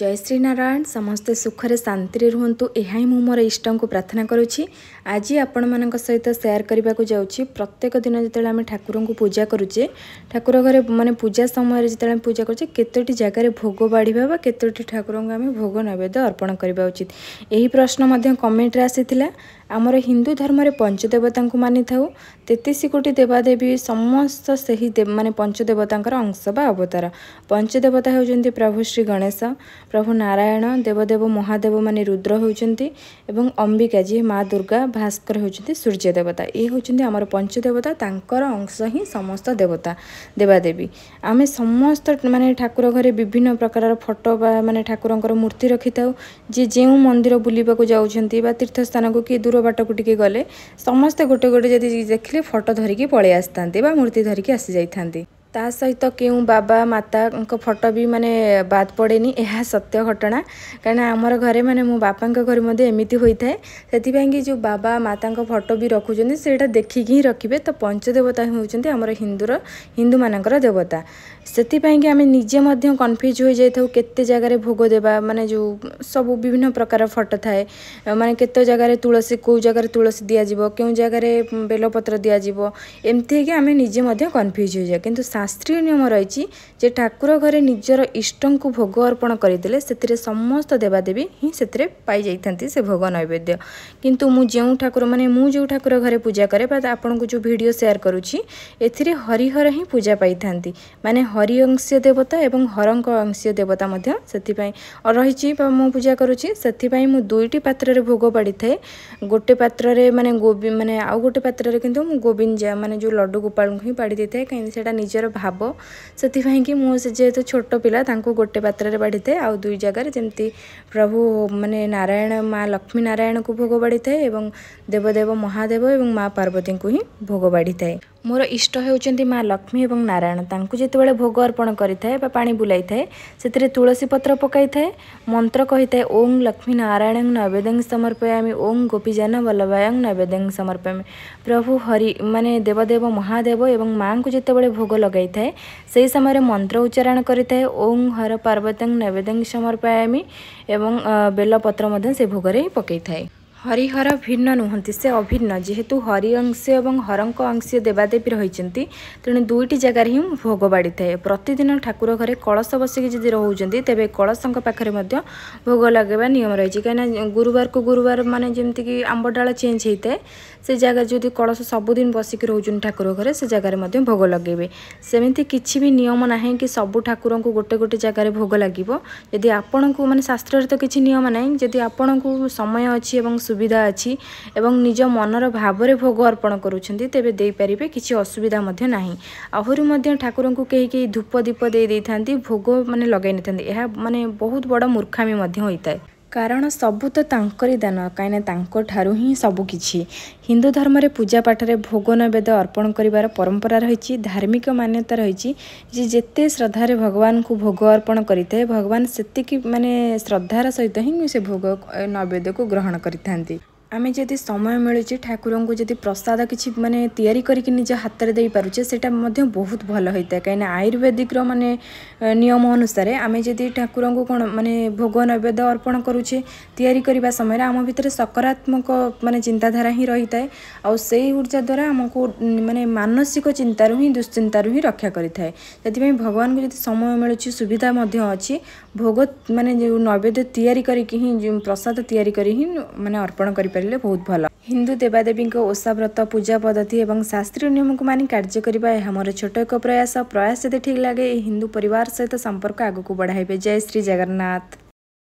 ଜୟ ଶ୍ରୀନାରାୟଣ ସମସ୍ତେ ସୁଖରେ ଶାନ୍ତିରେ ରୁହନ୍ତୁ ଏହା ହିଁ ମୁଁ ମୋର ଇଷ୍ଟଙ୍କୁ ପ୍ରାର୍ଥନା କରୁଛି ଆଜି ଆପଣମାନଙ୍କ ସହିତ ସେୟାର କରିବାକୁ ଯାଉଛି ପ୍ରତ୍ୟେକ ଦିନ ଯେତେବେଳେ ଆମେ ଠାକୁରଙ୍କୁ ପୂଜା କରୁଛେ ଠାକୁର ଘରେ ମାନେ ପୂଜା ସମୟରେ ଯେତେବେଳେ ଆମେ ପୂଜା କରୁଛେ କେତୋଟି ଜାଗାରେ ଭୋଗ ବାଢ଼ିବା ବା କେତୋଟି ଠାକୁରଙ୍କୁ ଆମେ ଭୋଗ ନୈବେଦ୍ୟ ଅର୍ପଣ କରିବା ଉଚିତ ଏହି ପ୍ରଶ୍ନ ମଧ୍ୟ କମେଣ୍ଟରେ ଆସିଥିଲା ଆମର ହିନ୍ଦୁ ଧର୍ମରେ ପଞ୍ଚଦେବତାଙ୍କୁ ମାନିଥାଉ ତେତିଶ କୋଟି ଦେବାଦେବୀ ସମସ୍ତ ସେହି ମାନେ ପଞ୍ଚଦେବତାଙ୍କର ଅଂଶ ବା ଅବତାର ପଞ୍ଚଦେବତା ହେଉଛନ୍ତି ପ୍ରଭୁ ଶ୍ରୀ ଗଣେଶ ପ୍ରଭୁ ନାରାୟଣ ଦେବଦେବ ମହାଦେବ ମାନେ ରୁଦ୍ର ହେଉଛନ୍ତି ଏବଂ ଅମ୍ବିକା ଯିଏ ମା ଦୁର୍ଗା ଭାସ୍କର ହେଉଛନ୍ତି ସୂର୍ଯ୍ୟ ଦେବତା ଏ ହେଉଛନ୍ତି ଆମର ପଞ୍ଚଦେବତା ତାଙ୍କର ଅଂଶ ହିଁ ସମସ୍ତ ଦେବତା ଦେବାଦେବୀ ଆମେ ସମସ୍ତ ମାନେ ଠାକୁର ଘରେ ବିଭିନ୍ନ ପ୍ରକାରର ଫଟୋ ବା ମାନେ ଠାକୁରଙ୍କର ମୂର୍ତ୍ତି ରଖିଥାଉ ଯିଏ ଯେଉଁ ମନ୍ଦିର ବୁଲିବାକୁ ଯାଉଛନ୍ତି ବା ତୀର୍ଥସ୍ଥାନକୁ କି ଦୂର ବାଟକୁ ଟିକେ ଗଲେ ସମସ୍ତେ ଗୋଟେ ଗୋଟେ ଯଦି ଦେଖିଲେ ଫଟୋ ଧରିକି ପଳାଇ ଆସିଥାନ୍ତି ବା ମୂର୍ତ୍ତି ଧରିକି ଆସିଯାଇଥାନ୍ତି ତା ସହିତ କେଉଁ ବାବା ମାତାଙ୍କ ଫଟୋ ବି ମାନେ ବାଦ୍ ପଡ଼େନି ଏହା ସତ୍ୟ ଘଟଣା କାରଣ ଆମର ଘରେ ମାନେ ମୋ ବାପାଙ୍କ ଘରେ ମଧ୍ୟ ଏମିତି ହୋଇଥାଏ ସେଥିପାଇଁ କି ଯେଉଁ ବାବା ମାତାଙ୍କ ଫଟୋ ବି ରଖୁଛନ୍ତି ସେଇଟା ଦେଖିକି ହିଁ ରଖିବେ ତ ପଞ୍ଚଦେବତା ହେଉଛନ୍ତି ଆମର ହିନ୍ଦୁର ହିନ୍ଦୁମାନଙ୍କର ଦେବତା ସେଥିପାଇଁକି ଆମେ ନିଜେ ମଧ୍ୟ କନଫ୍ୟୁଜ୍ ହୋଇଯାଇଥାଉ କେତେ ଜାଗାରେ ଭୋଗ ଦେବା ମାନେ ଯେଉଁ ସବୁ ବିଭିନ୍ନ ପ୍ରକାର ଫଟୋ ଥାଏ ମାନେ କେତେ ଜାଗାରେ ତୁଳସୀ କେଉଁ ଜାଗାରେ ତୁଳସୀ ଦିଆଯିବ କେଉଁ ଜାଗାରେ ବେଲପତ୍ର ଦିଆଯିବ ଏମିତି ହେଇକି ଆମେ ନିଜେ ମଧ୍ୟ କନଫ୍ୟୁଜ୍ ହୋଇଯାଉ କିନ୍ତୁ ଶାସ୍ତ୍ରୀୟ ନିୟମ ରହିଛି ଯେ ଠାକୁର ଘରେ ନିଜର ଇଷ୍ଟଙ୍କୁ ଭୋଗ ଅର୍ପଣ କରିଦେଲେ ସେଥିରେ ସମସ୍ତ ଦେବାଦେବୀ ହିଁ ସେଥିରେ ପାଇଯାଇଥାନ୍ତି ସେ ଭୋଗ ନୈବେଦ୍ୟ କିନ୍ତୁ ମୁଁ ଯେଉଁ ଠାକୁର ମାନେ ମୁଁ ଯେଉଁ ଠାକୁର ଘରେ ପୂଜା କରେ ବା ଆପଣଙ୍କୁ ଯେଉଁ ଭିଡ଼ିଓ ସେୟାର କରୁଛି ଏଥିରେ ହରିହର ହିଁ ପୂଜା ପାଇଥାନ୍ତି ମାନେ ହରି ଅଂଶୀୟ ଦେବତା ଏବଂ ହରଙ୍କ ଅଂଶୀୟ ଦେବତା ମଧ୍ୟ ସେଥିପାଇଁ ରହିଛି ବା ମୁଁ ପୂଜା କରୁଛି ସେଥିପାଇଁ ମୁଁ ଦୁଇଟି ପାତ୍ରରେ ଭୋଗ ପାଡ଼ିଥାଏ ଗୋଟେ ପାତ୍ରରେ ମାନେ ଗୋବି ମାନେ ଆଉ ଗୋଟେ ପାତ୍ରରେ କିନ୍ତୁ ମୁଁ ଗୋବିନ୍ଦ ମାନେ ଯେଉଁ ଲଡ଼ୁ ଗୋପାଳଙ୍କୁ ହିଁ ପାଡ଼ି ଦେଇଥାଏ କାହିଁକି ସେଇଟା ନିଜର भाव से मुझे जेहेत छोट पिला गोटे पत्र बाढ़ी थाए आ दुई जगार जमी प्रभु मानने नारायण माँ लक्ष्मी नारायण को भोग बाढ़ी थाए देवदेव महादेव और माँ पार्वती को ही भोग बाढ़ी थाए ମୋର ଇଷ୍ଟ ହେଉଛନ୍ତି ମା ଲକ୍ଷ୍ମୀ ଏବଂ ନାରାୟଣ ତାଙ୍କୁ ଯେତେବେଳେ ଭୋଗ ଅର୍ପଣ କରିଥାଏ ବା ପାଣି ବୁଲାଇଥାଏ ସେଥିରେ ତୁଳସୀ ପତ୍ର ପକାଇଥାଏ ମନ୍ତ୍ର କହିଥାଏ ଓଂ ଲକ୍ଷ୍ମୀ ନାରାୟଣଂ ନୈବେଦ୍ୟଂ ସମର୍ପୟାମି ଓଂ ଗୋପୀଜାନ ବଲ୍ଲଭାୟଂ ନୈବେଦ୍ୟଂ ସମର୍ପୟାମି ପ୍ରଭୁ ହରି ମାନେ ଦେବଦେବ ମହାଦେବ ଏବଂ ମାଆଙ୍କୁ ଯେତେବେଳେ ଭୋଗ ଲଗାଇଥାଏ ସେହି ସମୟରେ ମନ୍ତ୍ର ଉଚ୍ଚାରଣ କରିଥାଏ ଓଂ ହର ପାର୍ବତ୍ୟଂ ନୈବେଦ୍ୟଂ ସମର୍ପୟାମି ଏବଂ ବେଲପତ୍ର ମଧ୍ୟ ସେ ଭୋଗରେ ହିଁ ପକାଇଥାଏ হরিহর ভিন্ন নুহতি সে অভিন্ন যেহেতু হরি অংশ এবং হরঙ্ক অংশ দেবাদেবী রয়েছেন তেমনি দুইটি জায়গার হি ভোগ বাড়ি থাকে প্রতিদিন ঠাকুর ঘরে কলস বসিকি যদি রোচান তবে কলসঙ্ক পাখে ভোগ লগাইবা নিয়ম রয়েছে কিনা গুরুবার কু গুরুবার মানে যেমি কি আম্ব ডাল চেঞ্জ হয়ে থাকে সে জায়গায় যদি কলস সবুদিন বসিকি রোচান ঠাকুর ঘরে সে জায়গায় ভোগ লগাইবে সেমি কিছু বি নিয়ম না কি সবু ঠাকুর গোটে গোটে জায়গার ভোগ লাগবে যদি আপনার মানে শাস্ত্রের তো কিছু নিয়ম না যদি আপনার সময় অ ସୁବିଧା ଅଛି ଏବଂ ନିଜ ମନର ଭାବରେ ଭୋଗ ଅର୍ପଣ କରୁଛନ୍ତି ତେବେ ଦେଇପାରିବେ କିଛି ଅସୁବିଧା ମଧ୍ୟ ନାହିଁ ଆହୁରି ମଧ୍ୟ ଠାକୁରଙ୍କୁ କେହି କେହି ଧୂପ ଦୀପ ଦେଇ ଦେଇଥାନ୍ତି ଭୋଗ ମାନେ ଲଗାଇ ନେଇଥାନ୍ତି ଏହା ମାନେ ବହୁତ ବଡ଼ ମୂର୍ଖାମି ମଧ୍ୟ ହୋଇଥାଏ କାରଣ ସବୁ ତ ତାଙ୍କରି ଦାନ କାହିଁକିନା ତାଙ୍କଠାରୁ ହିଁ ସବୁକିଛି ହିନ୍ଦୁ ଧର୍ମରେ ପୂଜାପାଠରେ ଭୋଗ ନୈବେଦ୍ୟ ଅର୍ପଣ କରିବାର ପରମ୍ପରା ରହିଛି ଧାର୍ମିକ ମାନ୍ୟତା ରହିଛି ଯେ ଯେତେ ଶ୍ରଦ୍ଧାରେ ଭଗବାନଙ୍କୁ ଭୋଗ ଅର୍ପଣ କରିଥାଏ ଭଗବାନ ସେତିକି ମାନେ ଶ୍ରଦ୍ଧାର ସହିତ ହିଁ ସେ ଭୋଗ ନୈବେଦ୍ୟକୁ ଗ୍ରହଣ କରିଥାନ୍ତି ଆମେ ଯଦି ସମୟ ମିଳୁଛି ଠାକୁରଙ୍କୁ ଯଦି ପ୍ରସାଦ କିଛି ମାନେ ତିଆରି କରିକି ନିଜ ହାତରେ ଦେଇପାରୁଛେ ସେଇଟା ମଧ୍ୟ ବହୁତ ଭଲ ହୋଇଥାଏ କାହିଁକିନା ଆୟୁର୍ବେଦିକର ମାନେ ନିୟମ ଅନୁସାରେ ଆମେ ଯଦି ଠାକୁରଙ୍କୁ କ'ଣ ମାନେ ଭୋଗ ନୈବେଦ୍ୟ ଅର୍ପଣ କରୁଛେ ତିଆରି କରିବା ସମୟରେ ଆମ ଭିତରେ ସକାରାତ୍ମକ ମାନେ ଚିନ୍ତାଧାରା ହିଁ ରହିଥାଏ ଆଉ ସେଇ ଉର୍ଜା ଦ୍ୱାରା ଆମକୁ ମାନେ ମାନସିକ ଚିନ୍ତାରୁ ହିଁ ଦୁଶ୍ଚିନ୍ତାରୁ ହିଁ ରକ୍ଷା କରିଥାଏ ସେଥିପାଇଁ ଭଗବାନଙ୍କୁ ଯଦି ସମୟ ମିଳୁଛି ସୁବିଧା ମଧ୍ୟ ଅଛି ଭୋଗ ମାନେ ଯେଉଁ ନୈବେଦ୍ୟ ତିଆରି କରିକି ହିଁ ପ୍ରସାଦ ତିଆରି କରି ହିଁ ମାନେ ଅର୍ପଣ କରିପାରିବା बहुत भयो हिन्दू दबादेवीको ओसाा व्रत पूजा पद्धति ए शास्त्रीय नियमको मािकार मोटो एक प्रयास प्रयास ठीक लाग हिन्दू परिवार सहित सम्पर्क आगु बढ़ाए जय श्री जगन्नाथ